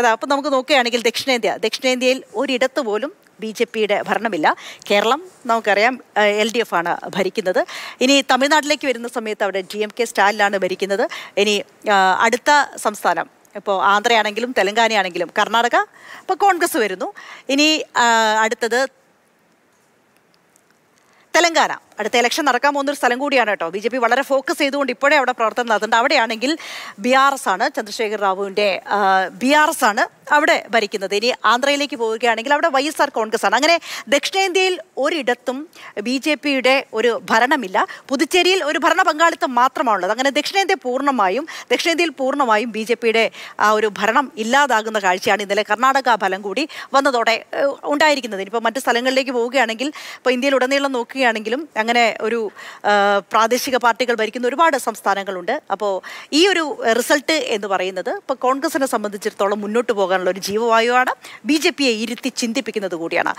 അതാ അപ്പം നമുക്ക് നോക്കുകയാണെങ്കിൽ ദക്ഷിണേന്ത്യ ദക്ഷിണേന്ത്യയിൽ ഒരിടത്ത് പോലും ബി ജെ പിയുടെ ഭരണമില്ല കേരളം നമുക്കറിയാം എൽ ഡി എഫാണ് ആണ് ഭരിക്കുന്നത് ഇനി തമിഴ്നാട്ടിലേക്ക് വരുന്ന സമയത്ത് അവിടെ ഡി എം കെ സ്റ്റാലിനാണ് ഭരിക്കുന്നത് ഇനി അടുത്ത സംസ്ഥാനം ഇപ്പോൾ ആന്ധ്രയാണെങ്കിലും തെലങ്കാനയാണെങ്കിലും കർണാടക ഇപ്പോൾ കോൺഗ്രസ് വരുന്നു ഇനി അടുത്തത് തെലങ്കാന അടുത്ത ഇലക്ഷൻ നടക്കാൻ പോകുന്ന ഒരു സ്ഥലം കൂടിയാണ് കേട്ടോ ബി ജെ പി വളരെ ഫോക്കസ് ചെയ്തുകൊണ്ട് ഇപ്പോഴേ അവിടെ പ്രവർത്തനം നടത്തുന്നുണ്ട് അവിടെയാണെങ്കിൽ ബി ആർ എസ് ആണ് ചന്ദ്രശേഖർ റാവുവിൻ്റെ ബി ആർ എസ് ആണ് അവിടെ ഭരിക്കുന്നത് ഇനി ആന്ധ്രയിലേക്ക് പോവുകയാണെങ്കിൽ അവിടെ വൈ എസ് ആർ കോൺഗ്രസ് ആണ് അങ്ങനെ ദക്ഷിണേന്ത്യയിൽ ഒരിടത്തും ബി ജെ പിയുടെ ഒരു ഭരണമില്ല പുതുച്ചേരിയിൽ ഒരു ഭരണ പങ്കാളിത്തം മാത്രമാണുള്ളത് അങ്ങനെ ദക്ഷിണേന്ത്യ പൂർണ്ണമായും ദക്ഷിണേന്ത്യയിൽ പൂർണ്ണമായും ബി ജെ പിയുടെ ആ ഒരു ഭരണം ഇല്ലാതാകുന്ന കാഴ്ചയാണ് ഇന്നലെ കർണാടക ഫലം കൂടി വന്നതോടെ ഉണ്ടായിരിക്കുന്നത് ഇനിയിപ്പോൾ മറ്റു സ്ഥലങ്ങളിലേക്ക് പോവുകയാണെങ്കിൽ ഇപ്പോൾ ഇന്ത്യയിൽ ഉടനീളം നോക്കുകയാണെങ്കിലും അങ്ങനെ ഒരു പ്രാദേശിക പാർട്ടികൾ ഭരിക്കുന്ന ഒരുപാട് സംസ്ഥാനങ്ങളുണ്ട് അപ്പോൾ ഈ ഒരു റിസൾട്ട് എന്ന് പറയുന്നത് ഇപ്പോൾ കോൺഗ്രസിനെ സംബന്ധിച്ചിടത്തോളം മുന്നോട്ട് പോകാനുള്ള ഒരു ജീവവായുവാണ് ബി ജെ പിയെ ഇരുത്തി ചിന്തിപ്പിക്കുന്നത് കൂടിയാണ്